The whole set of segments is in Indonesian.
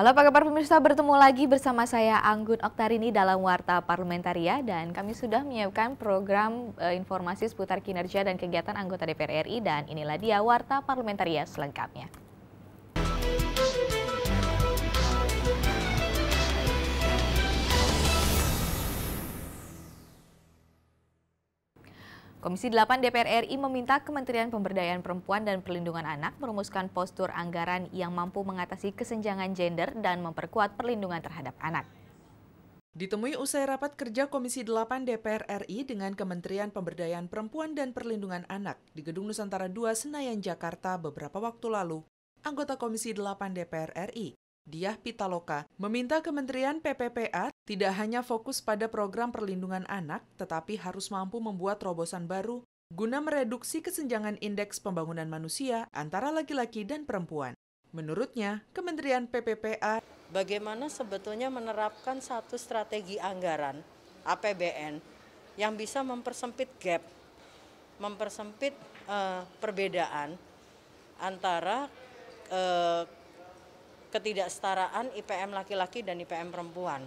Halo Pak kabar pemirsa, bertemu lagi bersama saya Anggun Oktarini dalam Warta Parlementaria dan kami sudah menyiapkan program e, informasi seputar kinerja dan kegiatan anggota DPR RI dan inilah dia Warta Parlementaria selengkapnya. Komisi 8 DPR RI meminta Kementerian Pemberdayaan Perempuan dan Perlindungan Anak merumuskan postur anggaran yang mampu mengatasi kesenjangan gender dan memperkuat perlindungan terhadap anak. Ditemui usai rapat kerja Komisi 8 DPR RI dengan Kementerian Pemberdayaan Perempuan dan Perlindungan Anak di Gedung Nusantara II, Senayan, Jakarta beberapa waktu lalu, anggota Komisi 8 DPR RI, Diah Pitaloka, meminta Kementerian PPPA tidak hanya fokus pada program perlindungan anak, tetapi harus mampu membuat terobosan baru guna mereduksi kesenjangan indeks pembangunan manusia antara laki-laki dan perempuan. Menurutnya, Kementerian PPPA bagaimana sebetulnya menerapkan satu strategi anggaran APBN yang bisa mempersempit gap, mempersempit uh, perbedaan antara uh, ketidaksetaraan IPM laki-laki dan IPM perempuan.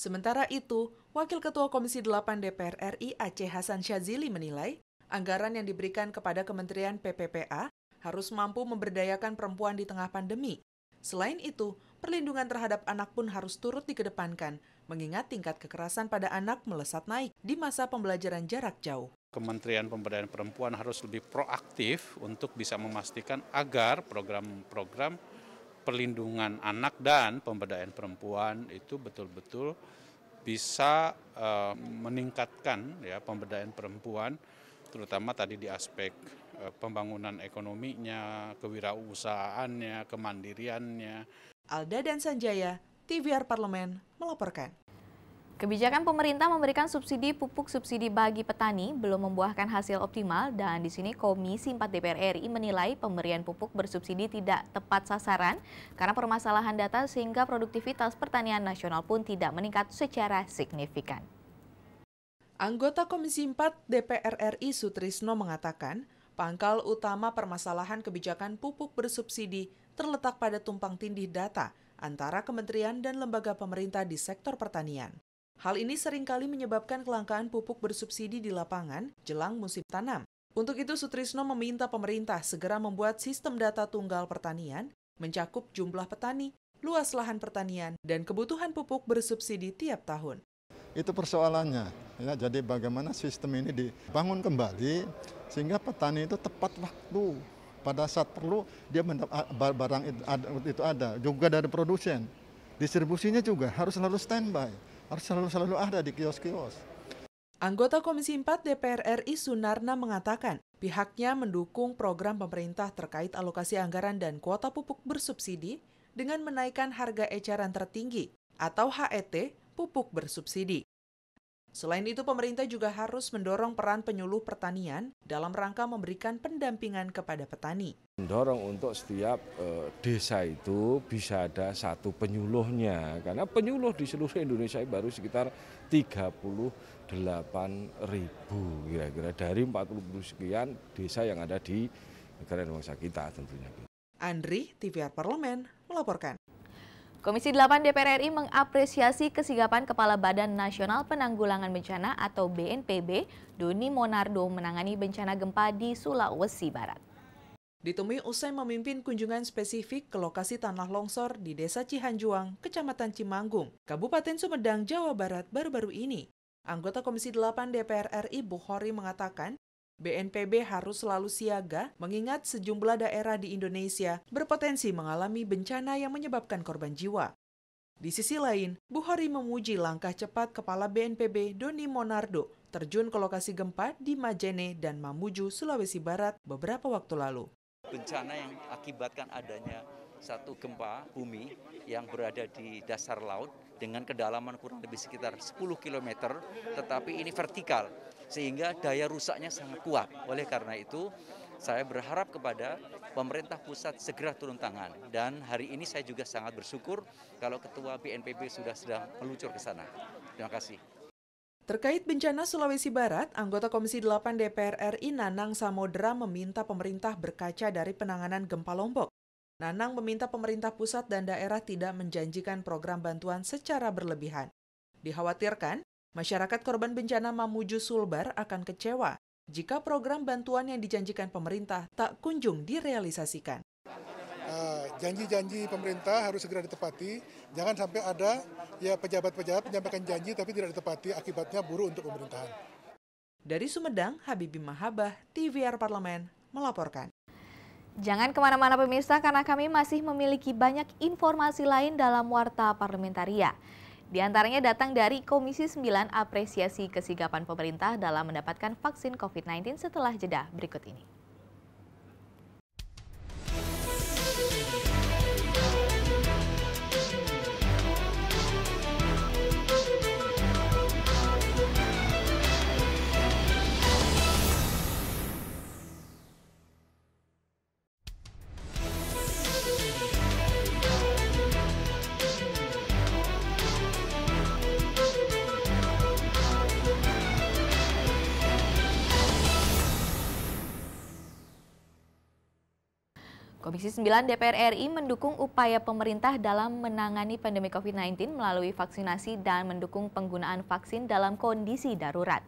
Sementara itu, Wakil Ketua Komisi 8 DPR RI Aceh Hasan Syazili menilai, anggaran yang diberikan kepada Kementerian PPPA harus mampu memberdayakan perempuan di tengah pandemi. Selain itu, perlindungan terhadap anak pun harus turut dikedepankan, mengingat tingkat kekerasan pada anak melesat naik di masa pembelajaran jarak jauh. Kementerian Pemberdayaan Perempuan harus lebih proaktif untuk bisa memastikan agar program-program perlindungan anak dan pemberdayaan perempuan itu betul-betul bisa uh, meningkatkan ya pemberdayaan perempuan terutama tadi di aspek uh, pembangunan ekonominya, kewirausahaannya, kemandiriannya. Alda dan Sanjaya, TVR Parlemen melaporkan. Kebijakan pemerintah memberikan subsidi pupuk subsidi bagi petani belum membuahkan hasil optimal dan di sini Komisi 4 DPR RI menilai pemberian pupuk bersubsidi tidak tepat sasaran karena permasalahan data sehingga produktivitas pertanian nasional pun tidak meningkat secara signifikan. Anggota Komisi 4 DPR RI Sutrisno mengatakan, pangkal utama permasalahan kebijakan pupuk bersubsidi terletak pada tumpang tindih data antara kementerian dan lembaga pemerintah di sektor pertanian. Hal ini seringkali menyebabkan kelangkaan pupuk bersubsidi di lapangan jelang musim tanam. Untuk itu, Sutrisno meminta pemerintah segera membuat sistem data tunggal pertanian, mencakup jumlah petani, luas lahan pertanian, dan kebutuhan pupuk bersubsidi tiap tahun. Itu persoalannya. Ya, jadi bagaimana sistem ini dibangun kembali sehingga petani itu tepat waktu pada saat perlu dia mendapat barang itu ada juga dari produsen. Distribusinya juga harus selalu standby harus selalu-selalu ada di kios-kios. Anggota Komisi 4 DPR RI Sunarna mengatakan pihaknya mendukung program pemerintah terkait alokasi anggaran dan kuota pupuk bersubsidi dengan menaikkan harga eceran tertinggi atau HET pupuk bersubsidi. Selain itu, pemerintah juga harus mendorong peran penyuluh pertanian dalam rangka memberikan pendampingan kepada petani. Mendorong untuk setiap e, desa itu bisa ada satu penyuluhnya, karena penyuluh di seluruh Indonesia baru sekitar 38 ribu kira-kira dari 40 sekian desa yang ada di negara Indonesia kita tentunya. Andri, TVR Parlemen, melaporkan. Komisi 8 DPR RI mengapresiasi kesigapan Kepala Badan Nasional Penanggulangan Bencana atau BNPB, Doni Monardo menangani bencana gempa di Sulawesi Barat. Ditemui usai memimpin kunjungan spesifik ke lokasi tanah longsor di Desa Cihanjuang, Kecamatan Cimanggung, Kabupaten Sumedang, Jawa Barat baru-baru ini. Anggota Komisi 8 DPR RI Bukhori mengatakan BNPB harus selalu siaga mengingat sejumlah daerah di Indonesia berpotensi mengalami bencana yang menyebabkan korban jiwa. Di sisi lain, Buhari memuji langkah cepat Kepala BNPB Doni Monardo terjun ke lokasi gempa di Majene dan Mamuju, Sulawesi Barat beberapa waktu lalu. Bencana yang akibatkan adanya satu gempa bumi yang berada di dasar laut dengan kedalaman kurang lebih sekitar 10 km, tetapi ini vertikal sehingga daya rusaknya sangat kuat. Oleh karena itu, saya berharap kepada pemerintah pusat segera turun tangan. Dan hari ini saya juga sangat bersyukur kalau Ketua BNPB sudah sedang meluncur ke sana. Terima kasih. Terkait bencana Sulawesi Barat, anggota Komisi 8 DPR RI Nanang Samodra meminta pemerintah berkaca dari penanganan gempa Lombok. Nanang meminta pemerintah pusat dan daerah tidak menjanjikan program bantuan secara berlebihan. Dikhawatirkan, Masyarakat korban bencana Mamuju Sulbar akan kecewa jika program bantuan yang dijanjikan pemerintah tak kunjung direalisasikan. Eh, janji-janji uh, pemerintah harus segera ditepati, jangan sampai ada ya pejabat-pejabat menyampaikan janji tapi tidak ditepati, akibatnya buruk untuk pemerintahan. Dari Sumedang, Habibie Mahabah, TVR Parlemen, melaporkan. Jangan kemana-mana pemirsa karena kami masih memiliki banyak informasi lain dalam Warta Parlementaria. Di antaranya datang dari Komisi 9 apresiasi kesigapan pemerintah dalam mendapatkan vaksin COVID-19 setelah jeda berikut ini. Komisi 9 DPR RI mendukung upaya pemerintah dalam menangani pandemi COVID-19 melalui vaksinasi dan mendukung penggunaan vaksin dalam kondisi darurat.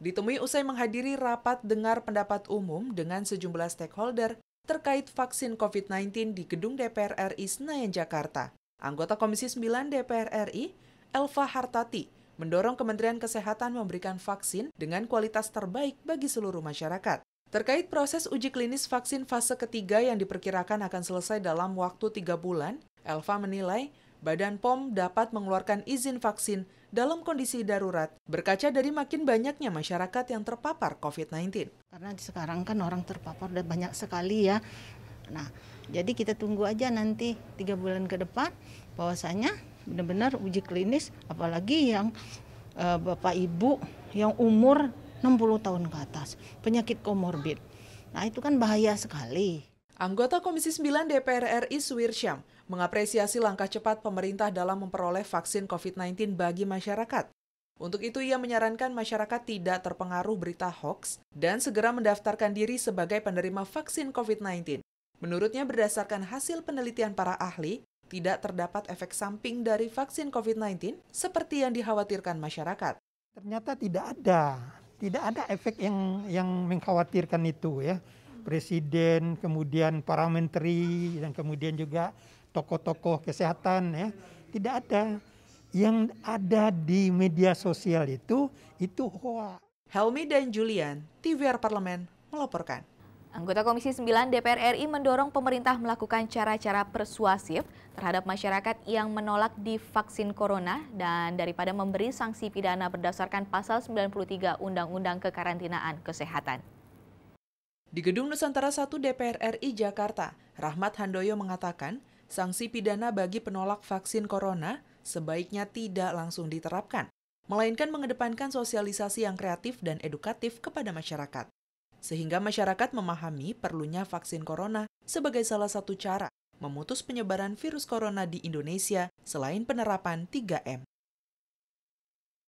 Ditemui usai menghadiri rapat dengar pendapat umum dengan sejumlah stakeholder terkait vaksin COVID-19 di Gedung DPR RI Senayan, Jakarta. Anggota Komisi 9 DPR RI, Elva Hartati, mendorong Kementerian Kesehatan memberikan vaksin dengan kualitas terbaik bagi seluruh masyarakat. Terkait proses uji klinis vaksin fase ketiga yang diperkirakan akan selesai dalam waktu tiga bulan, Elva menilai Badan POM dapat mengeluarkan izin vaksin dalam kondisi darurat, berkaca dari makin banyaknya masyarakat yang terpapar COVID-19. Karena sekarang kan orang terpapar dan banyak sekali ya. Nah, jadi kita tunggu aja nanti tiga bulan ke depan bahwasanya benar-benar uji klinis, apalagi yang eh, bapak ibu yang umur 60 tahun ke atas, penyakit komorbid. Nah itu kan bahaya sekali. Anggota Komisi 9 DPR RI Suwirsyam mengapresiasi langkah cepat pemerintah dalam memperoleh vaksin COVID-19 bagi masyarakat. Untuk itu ia menyarankan masyarakat tidak terpengaruh berita hoax dan segera mendaftarkan diri sebagai penerima vaksin COVID-19. Menurutnya berdasarkan hasil penelitian para ahli, tidak terdapat efek samping dari vaksin COVID-19 seperti yang dikhawatirkan masyarakat. Ternyata tidak ada tidak ada efek yang yang mengkhawatirkan itu ya. Presiden, kemudian para menteri dan kemudian juga tokoh-tokoh kesehatan ya. Tidak ada. Yang ada di media sosial itu itu hoax. Helmi dan Julian, TVR Parlemen melaporkan. Anggota Komisi 9 DPR RI mendorong pemerintah melakukan cara-cara persuasif terhadap masyarakat yang menolak divaksin corona dan daripada memberi sanksi pidana berdasarkan pasal 93 Undang-Undang Kekarantinaan Kesehatan. Di Gedung Nusantara 1 DPR RI Jakarta, Rahmat Handoyo mengatakan, sanksi pidana bagi penolak vaksin corona sebaiknya tidak langsung diterapkan, melainkan mengedepankan sosialisasi yang kreatif dan edukatif kepada masyarakat sehingga masyarakat memahami perlunya vaksin corona sebagai salah satu cara memutus penyebaran virus corona di Indonesia selain penerapan 3M.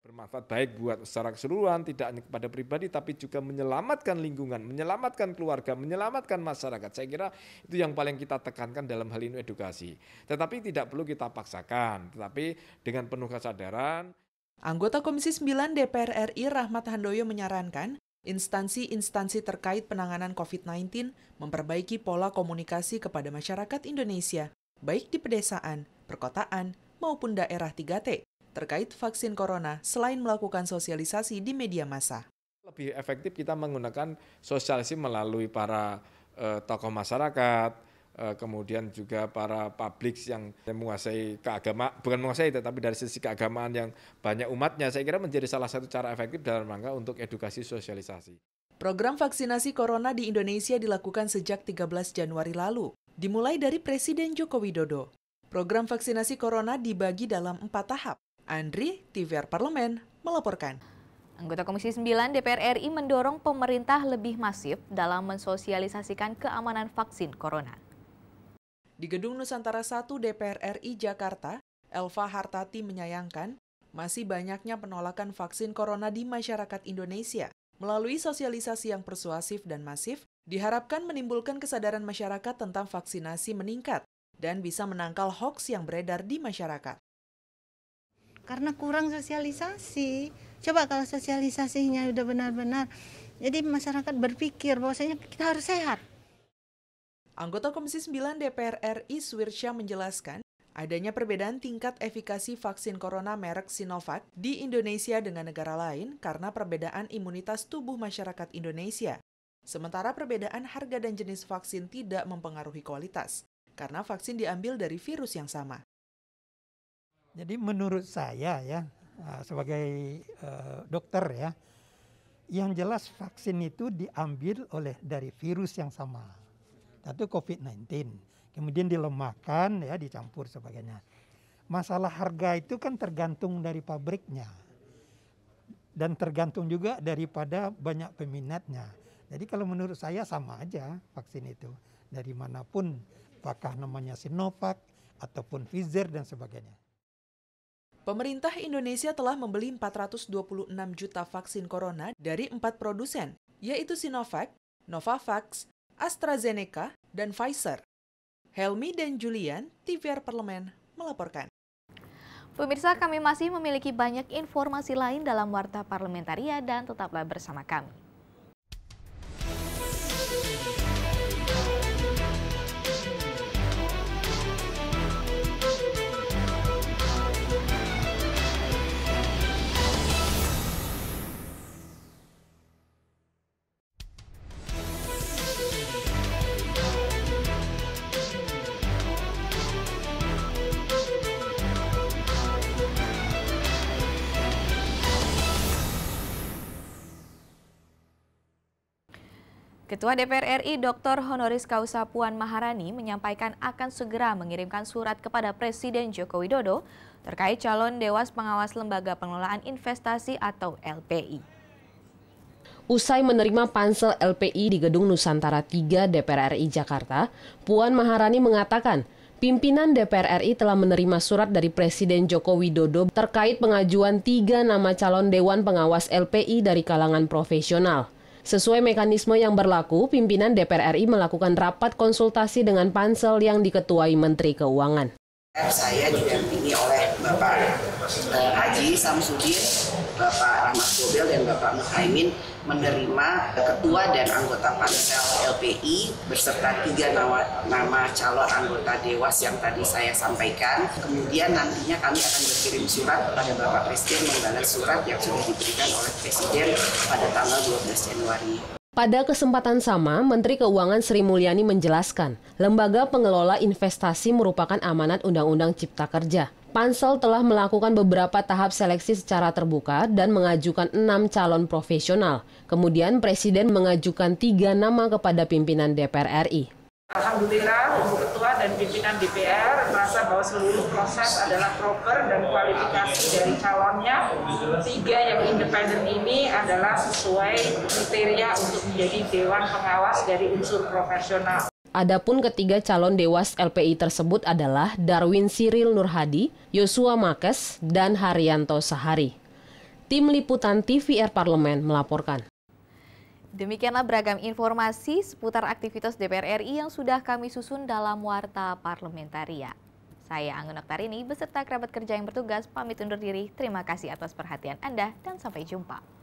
Bermanfaat baik buat secara keseluruhan, tidak hanya kepada pribadi, tapi juga menyelamatkan lingkungan, menyelamatkan keluarga, menyelamatkan masyarakat. Saya kira itu yang paling kita tekankan dalam hal ini edukasi. Tetapi tidak perlu kita paksakan, tetapi dengan penuh kesadaran. Anggota Komisi 9 DPR RI Rahmat Handoyo menyarankan Instansi-instansi terkait penanganan COVID-19 memperbaiki pola komunikasi kepada masyarakat Indonesia, baik di pedesaan, perkotaan, maupun daerah 3T, terkait vaksin corona selain melakukan sosialisasi di media massa. Lebih efektif kita menggunakan sosialisasi melalui para eh, tokoh masyarakat, Eh, kemudian juga para publik yang menguasai keagamaan, bukan menguasai tetapi dari sisi keagamaan yang banyak umatnya, saya kira menjadi salah satu cara efektif dalam rangka untuk edukasi sosialisasi. Program vaksinasi corona di Indonesia dilakukan sejak 13 Januari lalu, dimulai dari Presiden Joko Widodo. Program vaksinasi corona dibagi dalam empat tahap. Andri, TVR Parlemen, melaporkan. Anggota Komisi 9 DPR RI mendorong pemerintah lebih masif dalam mensosialisasikan keamanan vaksin corona. Di Gedung Nusantara 1 DPR RI Jakarta, Elva Hartati menyayangkan masih banyaknya penolakan vaksin corona di masyarakat Indonesia. Melalui sosialisasi yang persuasif dan masif, diharapkan menimbulkan kesadaran masyarakat tentang vaksinasi meningkat dan bisa menangkal hoax yang beredar di masyarakat. Karena kurang sosialisasi, coba kalau sosialisasinya sudah benar-benar, jadi masyarakat berpikir bahwasanya kita harus sehat, Anggota Komisi 9 DPR RI Swirsya menjelaskan, adanya perbedaan tingkat efikasi vaksin corona merek Sinovac di Indonesia dengan negara lain karena perbedaan imunitas tubuh masyarakat Indonesia. Sementara perbedaan harga dan jenis vaksin tidak mempengaruhi kualitas, karena vaksin diambil dari virus yang sama. Jadi menurut saya ya, eh, sebagai eh, dokter ya, yang jelas vaksin itu diambil oleh dari virus yang sama satu COVID-19. Kemudian dilemahkan ya dicampur sebagainya. Masalah harga itu kan tergantung dari pabriknya. Dan tergantung juga daripada banyak peminatnya. Jadi kalau menurut saya sama aja vaksin itu. Dari manapun apakah namanya Sinovac ataupun Pfizer dan sebagainya. Pemerintah Indonesia telah membeli 426 juta vaksin corona dari empat produsen, yaitu Sinovac, Novavax, AstraZeneca, dan Pfizer. Helmi dan Julian, TVR Parlemen, melaporkan. Pemirsa, kami masih memiliki banyak informasi lain dalam Warta Parlementaria dan tetaplah bersama kami. Ketua DPR RI Dr. Honoris Causa Puan Maharani menyampaikan akan segera mengirimkan surat kepada Presiden Joko Widodo terkait calon Dewas Pengawas Lembaga Pengelolaan Investasi atau LPI. Usai menerima pansel LPI di Gedung Nusantara 3 DPR RI Jakarta, Puan Maharani mengatakan pimpinan DPR RI telah menerima surat dari Presiden Joko Widodo terkait pengajuan tiga nama calon Dewan Pengawas LPI dari kalangan profesional. Sesuai mekanisme yang berlaku, pimpinan DPR RI melakukan rapat konsultasi dengan pansel yang diketuai Menteri Keuangan. Saya didampingi oleh Bapak eh, Haji Samsudin Bapak Rahmat Gobel dan Bapak Muhaimin menerima ketua dan anggota panel LPI beserta tiga nama, nama calon anggota Dewas yang tadi saya sampaikan. Kemudian nantinya kami akan berkirim surat kepada Bapak Presiden membalas surat yang sudah diberikan oleh Presiden pada tanggal 12 Januari. Pada kesempatan sama, Menteri Keuangan Sri Mulyani menjelaskan, lembaga pengelola investasi merupakan amanat Undang-Undang Cipta Kerja. Pansel telah melakukan beberapa tahap seleksi secara terbuka dan mengajukan enam calon profesional. Kemudian Presiden mengajukan tiga nama kepada pimpinan DPR RI. Alhamdulillah, Ibu Ketua dan pimpinan DPR merasa bahwa seluruh proses adalah proper dan kualifikasi dari calonnya. Tiga yang independen ini adalah sesuai kriteria untuk menjadi dewan pengawas dari unsur profesional. Adapun ketiga calon dewas LPI tersebut adalah Darwin Siril Nurhadi, Yosua Makes, dan Haryanto Sahari. Tim Liputan TVR Parlemen melaporkan. Demikianlah beragam informasi seputar aktivitas DPR RI yang sudah kami susun dalam Warta Parlementaria. Saya Anggun Oktarini beserta kerabat kerja yang bertugas pamit undur diri. Terima kasih atas perhatian Anda dan sampai jumpa.